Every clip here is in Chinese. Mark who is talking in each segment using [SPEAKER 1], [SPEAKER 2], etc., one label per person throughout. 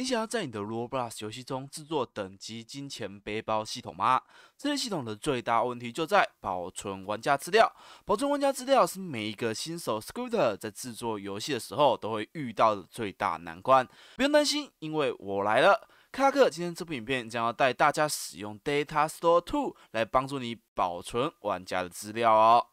[SPEAKER 1] 你想要在你的 Roblox 游戏中制作等级金钱背包系统吗？这类系统的最大问题就在保存玩家资料。保存玩家资料是每一个新手 s c r o t e r 在制作游戏的时候都会遇到的最大难关。不用担心，因为我来了，克拉克。今天这部影片将要带大家使用 Data Store Two 来帮助你保存玩家的资料哦。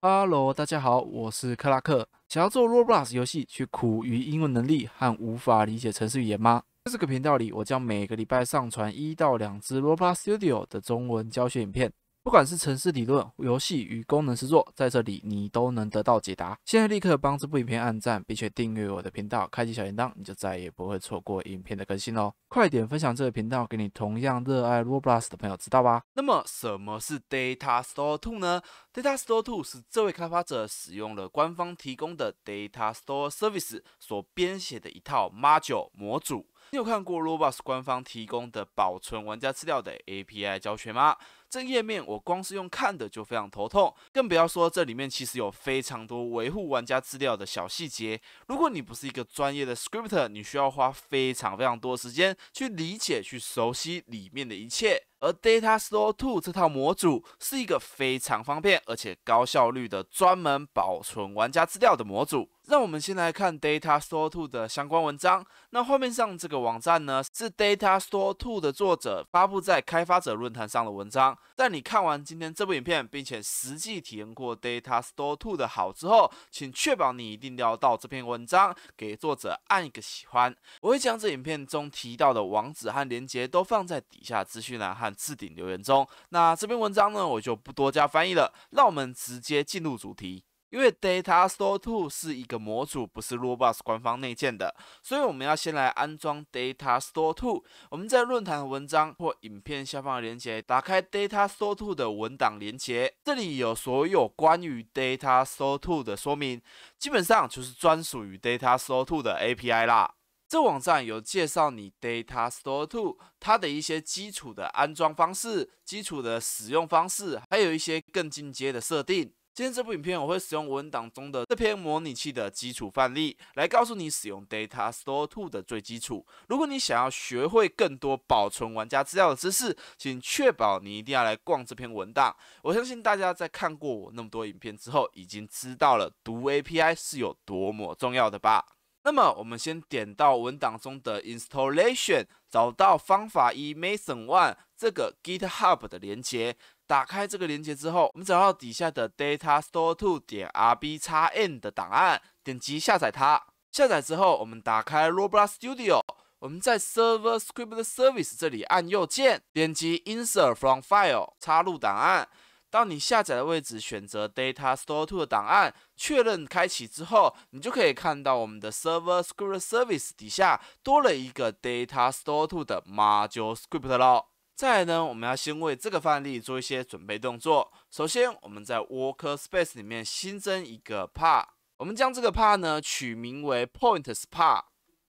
[SPEAKER 1] Hello，大家好，我是克拉克。想要做 Roblox 游戏却苦于英文能力和无法理解程式语言吗？在这个频道里，我将每个礼拜上传一到两支 Roblox Studio 的中文教学影片，不管是城市理论、游戏与功能制作，在这里你都能得到解答。现在立刻帮这部影片按赞，并且订阅我的频道，开启小铃铛，你就再也不会错过影片的更新喽！快点分享这个频道给你同样热爱 Roblox 的朋友，知道吧？那么什么是 Data Store Two 呢？Data Store Two 是这位开发者使用了官方提供的 Data Store Service 所编写的一套 Module 模组。你有看过 Roblox 官方提供的保存玩家资料的 API 教学吗？这页面我光是用看的就非常头痛，更不要说这里面其实有非常多维护玩家资料的小细节。如果你不是一个专业的 Scripter，你需要花非常非常多时间去理解、去熟悉里面的一切。而 Data Store Two 这套模组是一个非常方便而且高效率的专门保存玩家资料的模组。那我们先来看 Data Store Two 的相关文章。那画面上这个网站呢，是 Data Store Two 的作者发布在开发者论坛上的文章。但你看完今天这部影片，并且实际体验过 Data Store Two 的好之后，请确保你一定要到这篇文章给作者按一个喜欢。我会将这影片中提到的网址和链接都放在底下资讯栏和置顶留言中。那这篇文章呢，我就不多加翻译了，让我们直接进入主题。因为 Data Store Two 是一个模组，不是 r o b t s 官方内建的，所以我们要先来安装 Data Store Two。我们在论坛文章或影片下方的链接，打开 Data Store Two 的文档链接，这里有所有关于 Data Store Two 的说明，基本上就是专属于 Data Store Two 的 API 啦。这网站有介绍你 Data Store Two 它的一些基础的安装方式、基础的使用方式，还有一些更进阶的设定。今天这部影片我会使用文档中的这篇模拟器的基础范例来告诉你使用 Data Store Two 的最基础。如果你想要学会更多保存玩家资料的知识，请确保你一定要来逛这篇文档。我相信大家在看过我那么多影片之后，已经知道了读 API 是有多么重要的吧？那么我们先点到文档中的 Installation，找到方法一 Mason One 这个 GitHub 的连接。打开这个链接之后，我们找到底下的 data store2 点 rbn 的档案，点击下载它。下载之后，我们打开 Robo l Studio，我们在 Server Script Service 这里按右键，点击 Insert from File 插入档案。到你下载的位置选择 data store2 的档案，确认开启之后，你就可以看到我们的 Server Script Service 底下多了一个 data store2 的 Module Script 了。再来呢，我们要先为这个范例做一些准备动作。首先，我们在 Workspace 里面新增一个 Part，我们将这个 Part 呢取名为 Point s Part。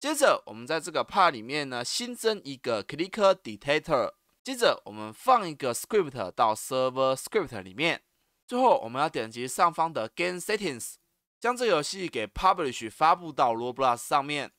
[SPEAKER 1] 接着，我们在这个 Part 里面呢新增一个 Click Detector。接着，我们放一个 Script 到 Server Script 里面。最后，我们要点击上方的 Game Settings，将这游戏给 Publish 发布到 Roblox 上面。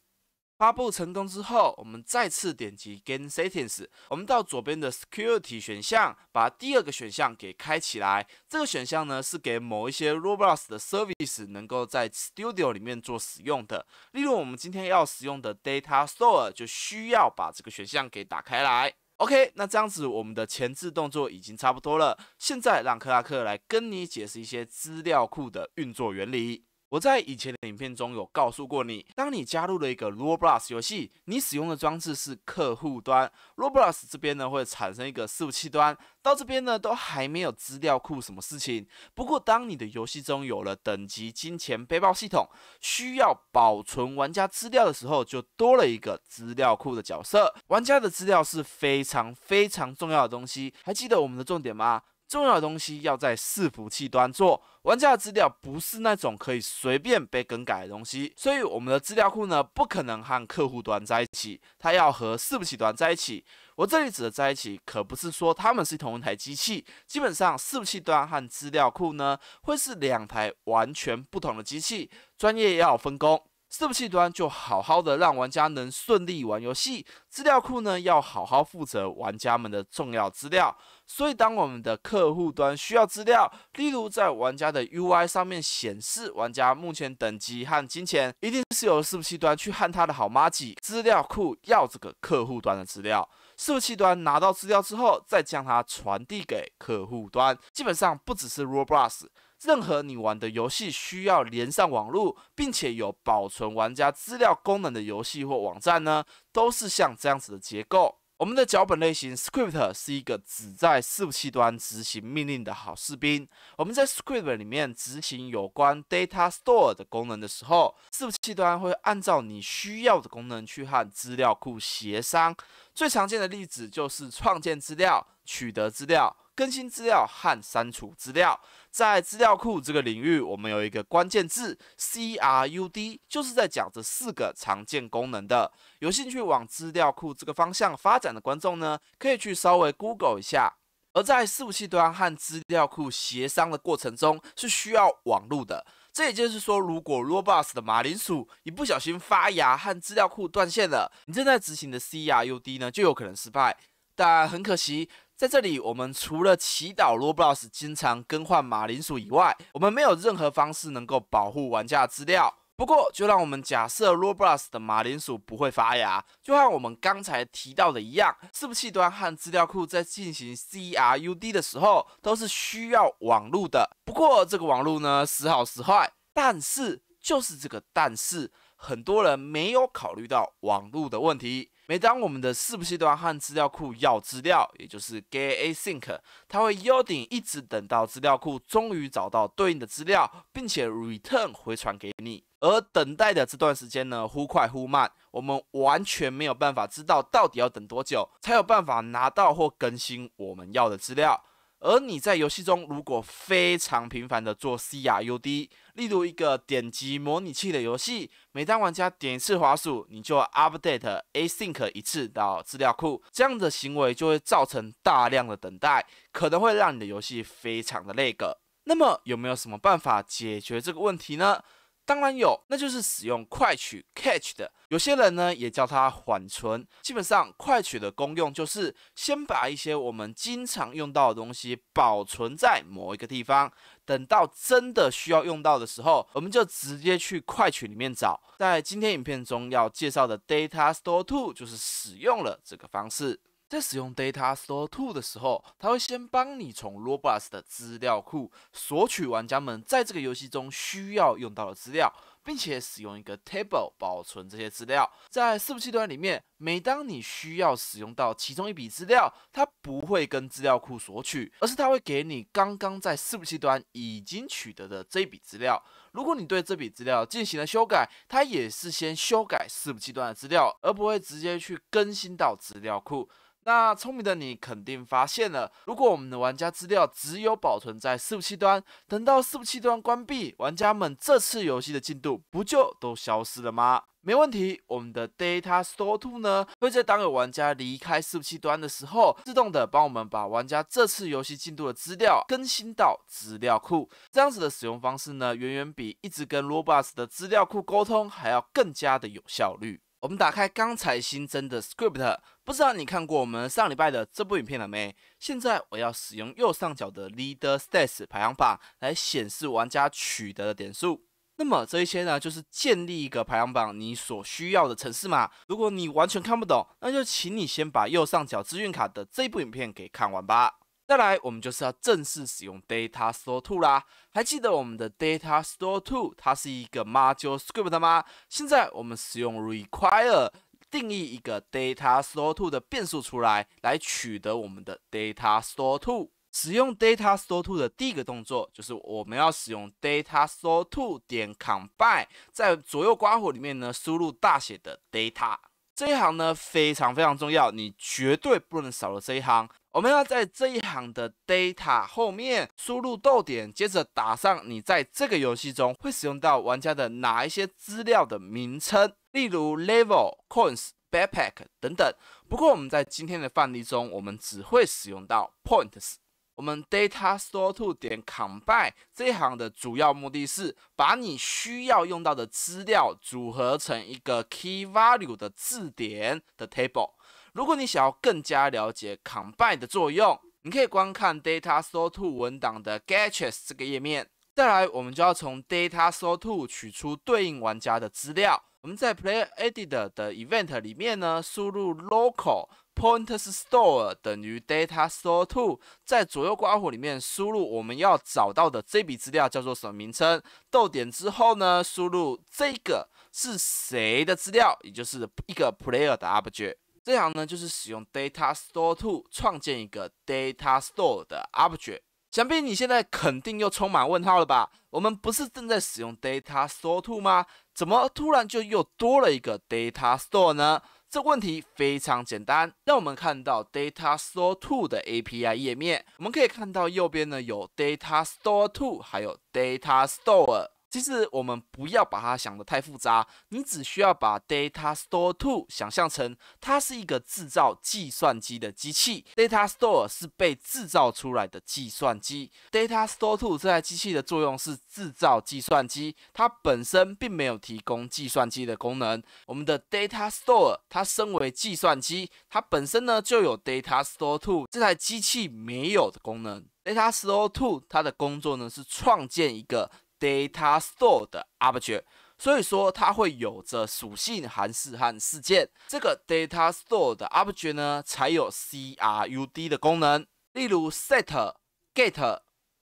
[SPEAKER 1] 发布成功之后，我们再次点击 g a i n Settings，我们到左边的 Security 选项，把第二个选项给开起来。这个选项呢是给某一些 robust 的 service 能够在 Studio 里面做使用的。例如我们今天要使用的 Data Store 就需要把这个选项给打开来。OK，那这样子我们的前置动作已经差不多了。现在让克拉克来跟你解释一些资料库的运作原理。我在以前的影片中有告诉过你，当你加入了一个 Roblox 游戏，你使用的装置是客户端，Roblox 这边呢会产生一个服务器端。到这边呢都还没有资料库什么事情。不过当你的游戏中有了等级、金钱、背包系统，需要保存玩家资料的时候，就多了一个资料库的角色。玩家的资料是非常非常重要的东西。还记得我们的重点吗？重要的东西要在伺服器端做，玩家的资料不是那种可以随便被更改的东西，所以我们的资料库呢不可能和客户端在一起，它要和伺服器端在一起。我这里指的在一起，可不是说他们是同一台机器，基本上伺服器端和资料库呢会是两台完全不同的机器，专业要分工。服器端就好好的让玩家能顺利玩游戏，资料库呢要好好负责玩家们的重要资料。所以，当我们的客户端需要资料，例如在玩家的 UI 上面显示玩家目前等级和金钱，一定是由服器端去和他的好妈鸡资料库要这个客户端的资料。服器端拿到资料之后，再将它传递给客户端。基本上不只是 r o b l o s 任何你玩的游戏需要连上网络，并且有保存玩家资料功能的游戏或网站呢，都是像这样子的结构。我们的脚本类型 script 是一个只在服器端执行命令的好士兵。我们在 script 里面执行有关 data store 的功能的时候，服器端会按照你需要的功能去和资料库协商。最常见的例子就是创建资料、取得资料。更新资料和删除资料，在资料库这个领域，我们有一个关键字 C R U D，就是在讲这四个常见功能的。有兴趣往资料库这个方向发展的观众呢，可以去稍微 Google 一下。而在服务器端和资料库协商的过程中，是需要网络的。这也就是说，如果 Robust 的马铃薯一不小心发芽，和资料库断线了，你正在执行的 C R U D 呢，就有可能失败。但很可惜。在这里，我们除了祈祷 Roblox 经常更换马铃薯以外，我们没有任何方式能够保护玩家资料。不过，就让我们假设 Roblox 的马铃薯不会发芽，就和我们刚才提到的一样，伺服器端和资料库在进行 CRUD 的时候都是需要网络的。不过，这个网络呢，时好时坏。但是，就是这个但是，很多人没有考虑到网络的问题。每当我们的伺服器端和资料库要资料，也就是 get a sync，它会有点一直等到资料库终于找到对应的资料，并且 return 回传给你。而等待的这段时间呢，忽快忽慢，我们完全没有办法知道到底要等多久，才有办法拿到或更新我们要的资料。而你在游戏中如果非常频繁的做 CRUD，例如一个点击模拟器的游戏，每当玩家点一次滑鼠，你就 update async 一次到资料库，这样的行为就会造成大量的等待，可能会让你的游戏非常的那个。那么有没有什么办法解决这个问题呢？当然有，那就是使用快取 c a t c h 的。有些人呢也叫它缓存。基本上，快取的功用就是先把一些我们经常用到的东西保存在某一个地方，等到真的需要用到的时候，我们就直接去快取里面找。在今天影片中要介绍的 Data Store Two 就是使用了这个方式。在使用 Data Store 2的时候，它会先帮你从 Roblox 的资料库索取玩家们在这个游戏中需要用到的资料，并且使用一个 Table 保存这些资料。在服器端里面，每当你需要使用到其中一笔资料，它不会跟资料库索取，而是它会给你刚刚在服器端已经取得的这笔资料。如果你对这笔资料进行了修改，它也是先修改服器端的资料，而不会直接去更新到资料库。那聪明的你肯定发现了，如果我们的玩家资料只有保存在服务器端，等到服务器端关闭，玩家们这次游戏的进度不就都消失了吗？没问题，我们的 Data Store Two 呢，会在当有玩家离开服务器端的时候，自动的帮我们把玩家这次游戏进度的资料更新到资料库。这样子的使用方式呢，远远比一直跟 r o b u s 的资料库沟通还要更加的有效率。我们打开刚才新增的 script，不知道你看过我们上礼拜的这部影片了没？现在我要使用右上角的 Leader Stats 排行榜来显示玩家取得的点数。那么这一些呢，就是建立一个排行榜你所需要的城市嘛？如果你完全看不懂，那就请你先把右上角资讯卡的这部影片给看完吧。再来，我们就是要正式使用 data store two 啦。还记得我们的 data store two 它是一个 module script 吗？现在我们使用 require 定义一个 data store two 的变数出来，来取得我们的 data store two。使用 data store two 的第一个动作就是我们要使用 data store two 点 combine，在左右刮火里面呢，输入大写的 data。这一行呢非常非常重要，你绝对不能少了这一行。我们要在这一行的 data 后面输入逗点，接着打上你在这个游戏中会使用到玩家的哪一些资料的名称，例如 level、coins、backpack 等等。不过我们在今天的范例中，我们只会使用到 points。我们 data store to 点 combine 这一行的主要目的是把你需要用到的资料组合成一个 key value 的字典的 table。如果你想要更加了解 combine 的作用，你可以观看 data store to 文档的 getches 这个页面。再来，我们就要从 data store to 取出对应玩家的资料。我们在 player editor 的 event 里面呢，输入 local。Point Store 等于 Data Store Two，在左右括弧里面输入我们要找到的这笔资料叫做什么名称，逗点之后呢，输入这个是谁的资料，也就是一个 Player 的 Object。这样呢，就是使用 Data Store Two 创建一个 Data Store 的 Object。想必你现在肯定又充满问号了吧？我们不是正在使用 Data Store Two 吗？怎么突然就又多了一个 Data Store 呢？这问题非常简单，让我们看到 data store two 的 API 页面，我们可以看到右边呢有 data store two，还有 data store。其实我们不要把它想得太复杂，你只需要把 Data Store t o 想象成它是一个制造计算机的机器。Data Store 是被制造出来的计算机。Data Store t o 这台机器的作用是制造计算机，它本身并没有提供计算机的功能。我们的 Data Store 它身为计算机，它本身呢就有 Data Store t o 这台机器没有的功能。Data Store Two 它的工作呢是创建一个。data store 的 object，所以说它会有着属性、函数和事件。这个 data store 的 object 呢，才有 CRUD 的功能，例如 set、get、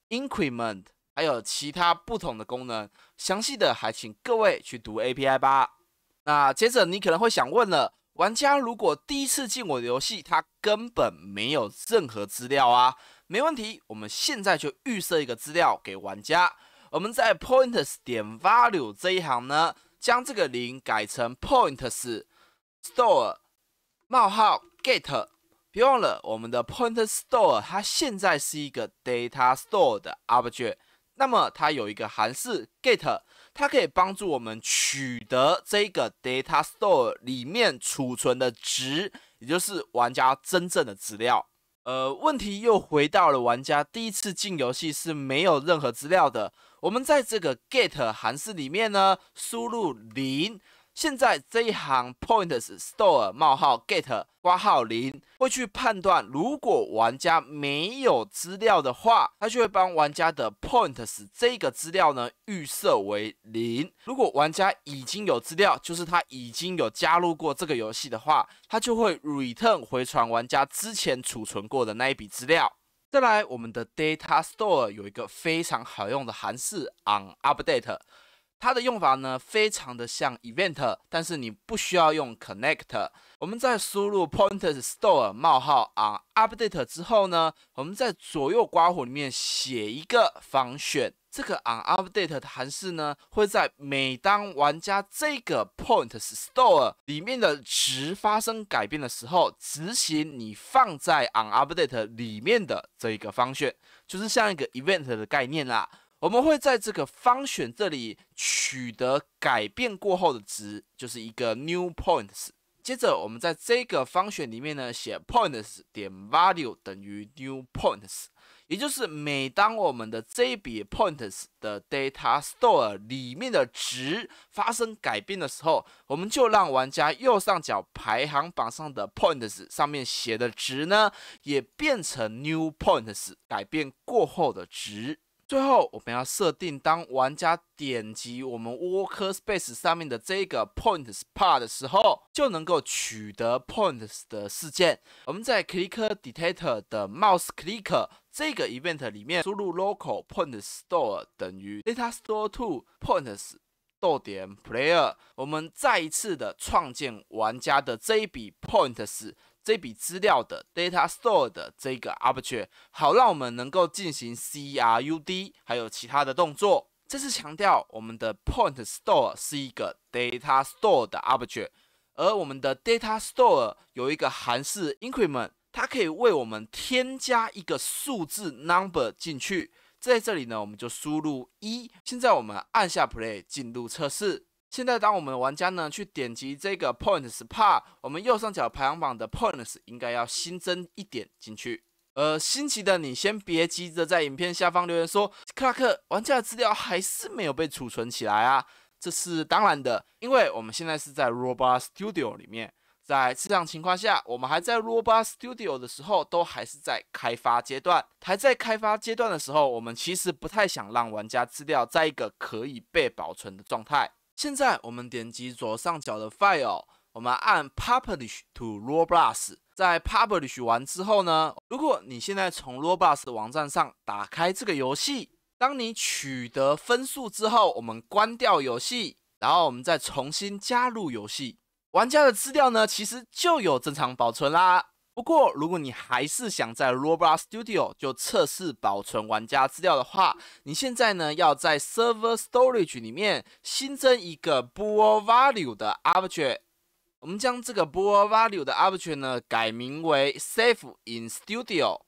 [SPEAKER 1] increment，还有其他不同的功能。详细的，还请各位去读 API 吧。那接着你可能会想问了：玩家如果第一次进我的游戏，他根本没有任何资料啊？没问题，我们现在就预设一个资料给玩家。我们在 pointers 点 value 这一行呢，将这个零改成 pointers store 冒号 get，别忘了我们的 pointers t o r e 它现在是一个 data store 的 object，那么它有一个函数 get，它可以帮助我们取得这个 data store 里面储存的值，也就是玩家真正的资料。呃，问题又回到了玩家第一次进游戏是没有任何资料的。我们在这个 get 函数里面呢，输入零。现在这一行 points store 冒号 get 挂号零，会去判断，如果玩家没有资料的话，他就会帮玩家的 points 这个资料呢预设为零。如果玩家已经有资料，就是他已经有加入过这个游戏的话，他就会 return 回传玩家之前储存过的那一笔资料。再来，我们的 data store 有一个非常好用的函数 on update，它的用法呢，非常的像 event，但是你不需要用 connect。我们在输入 pointers store 冒号 on update 之后呢，我们在左右刮胡里面写一个防选。这个 on update 的函数呢，会在每当玩家这个 points store 里面的值发生改变的时候，执行你放在 on update 里面的这一个方选，就是像一个 event 的概念啦。我们会在这个方选这里取得改变过后的值，就是一个 new points。接着我们在这个方选里面呢，写 points 点 value 等于 new points。也就是，每当我们的这一笔 points 的 data store 里面的值发生改变的时候，我们就让玩家右上角排行榜上的 points 上面写的值呢，也变成 new points 改变过后的值。最后，我们要设定当玩家点击我们 Workspace 上面的这个 Point Spot 的时候，就能够取得 Points 的事件。我们在 Click e r Detector 的 Mouse Click e r 这个 Event 里面，输入 Local Point Store 等于 Data Store To Points 点 Player。我们再一次的创建玩家的这一笔 Points。这笔资料的 data store 的这个 object，好让我们能够进行 CRUD，还有其他的动作。这是强调我们的 point store 是一个 data store 的 object，而我们的 data store 有一个函数 increment，它可以为我们添加一个数字 number 进去。在这里呢，我们就输入一。现在我们按下 play 进入测试。现在，当我们玩家呢去点击这个 points part，我们右上角排行榜的 points 应该要新增一点进去。呃，新奇的你先别急着在影片下方留言说，克拉克玩家的资料还是没有被储存起来啊？这是当然的，因为我们现在是在 Robust Studio 里面，在这样情况下，我们还在 Robust Studio 的时候都还是在开发阶段，还在开发阶段的时候，我们其实不太想让玩家资料在一个可以被保存的状态。现在我们点击左上角的 File，我们按 Publish to Roblox。在 Publish 完之后呢，如果你现在从 Roblox 网站上打开这个游戏，当你取得分数之后，我们关掉游戏，然后我们再重新加入游戏，玩家的资料呢，其实就有正常保存啦。不过，如果你还是想在 Roblox Studio 就测试保存玩家资料的话，你现在呢要在 Server Storage 里面新增一个 Bool Value 的 Object。我们将这个 Bool Value 的 Object 呢改名为 Save in Studio。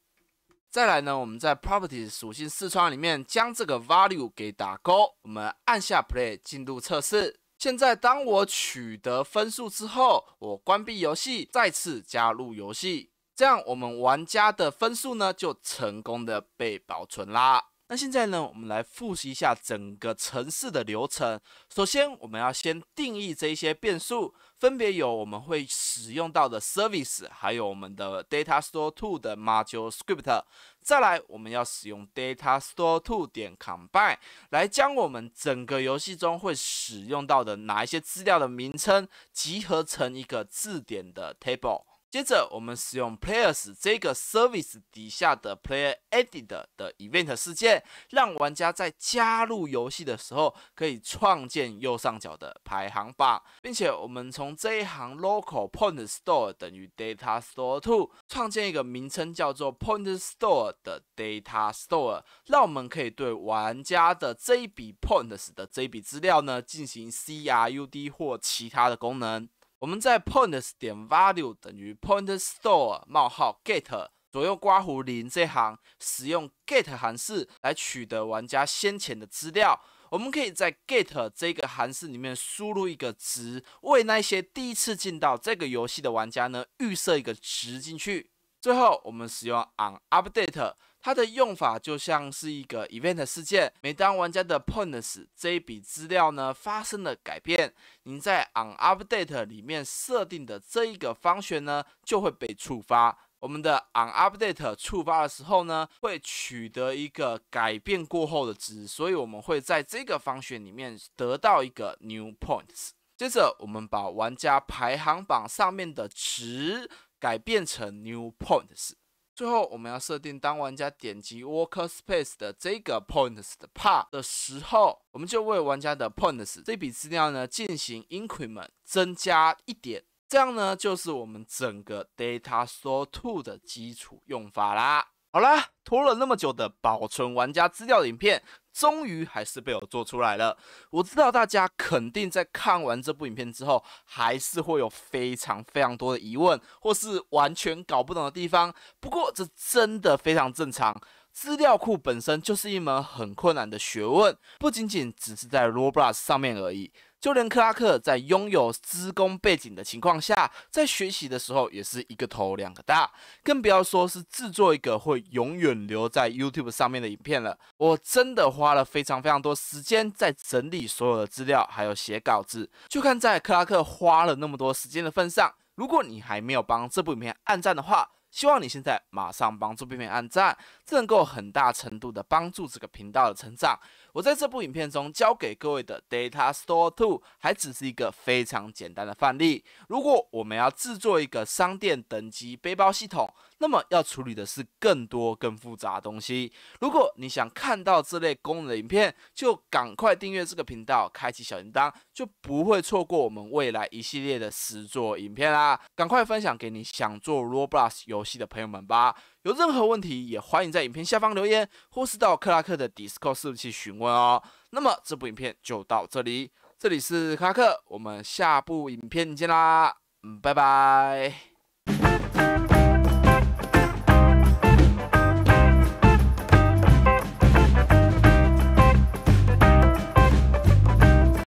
[SPEAKER 1] 再来呢，我们在 Properties 属性视窗里面将这个 Value 给打勾。我们按下 Play 进度测试。现在，当我取得分数之后，我关闭游戏，再次加入游戏，这样我们玩家的分数呢，就成功的被保存啦。那现在呢，我们来复习一下整个程式的流程。首先，我们要先定义这些变数，分别有我们会使用到的 service，还有我们的 data store t o 的 module script。再来，我们要使用 data store t o 点 combine 来将我们整个游戏中会使用到的哪一些资料的名称集合成一个字典的 table。接着，我们使用 Players 这个 Service 底下的 Player Added 的 Event 事件，让玩家在加入游戏的时候可以创建右上角的排行榜，并且我们从这一行 Local Point Store 等于 Data Store Two 创建一个名称叫做 Point Store 的 Data Store，让我们可以对玩家的这一笔 Points 的这一笔资料呢进行 C R U D 或其他的功能。我们在 points 点 value 等于 points store 冒号 get 左右刮弧零这行，使用 get 函数来取得玩家先前的资料。我们可以在 get 这个函数里面输入一个值，为那些第一次进到这个游戏的玩家呢预设一个值进去。最后，我们使用 on update。它的用法就像是一个 event 事件，每当玩家的 points 这一笔资料呢发生了改变，您在 on update 里面设定的这一个方选呢就会被触发。我们的 on update 触发的时候呢，会取得一个改变过后的值，所以我们会在这个方选里面得到一个 new points。接着，我们把玩家排行榜上面的值改变成 new points。最后，我们要设定当玩家点击 Worker Space 的这个 Points 的 Part 的时候，我们就为玩家的 Points 这笔资料呢进行 Increment 增加一点。这样呢，就是我们整个 Data Store Two 的基础用法啦。好啦，拖了那么久的保存玩家资料的影片。终于还是被我做出来了。我知道大家肯定在看完这部影片之后，还是会有非常非常多的疑问，或是完全搞不懂的地方。不过这真的非常正常，资料库本身就是一门很困难的学问，不仅仅只是在 Roblox 上面而已。就连克拉克在拥有资工背景的情况下，在学习的时候也是一个头两个大，更不要说是制作一个会永远留在 YouTube 上面的影片了。我真的花了非常非常多时间在整理所有的资料，还有写稿子。就看在克拉克花了那么多时间的份上，如果你还没有帮这部影片按赞的话，希望你现在马上帮助片片按赞，这能够很大程度的帮助这个频道的成长。我在这部影片中教给各位的 Data Store 2还只是一个非常简单的范例。如果我们要制作一个商店等级背包系统，那么要处理的是更多更复杂的东西。如果你想看到这类功能的影片，就赶快订阅这个频道，开启小铃铛，就不会错过我们未来一系列的实作影片啦！赶快分享给你想做 Roblox 游戏的朋友们吧！有任何问题，也欢迎在影片下方留言，或是到克拉克的 Discord 服务器询问哦。那么，这部影片就到这里，这里是克拉克，我们下部影片见啦，嗯，拜拜。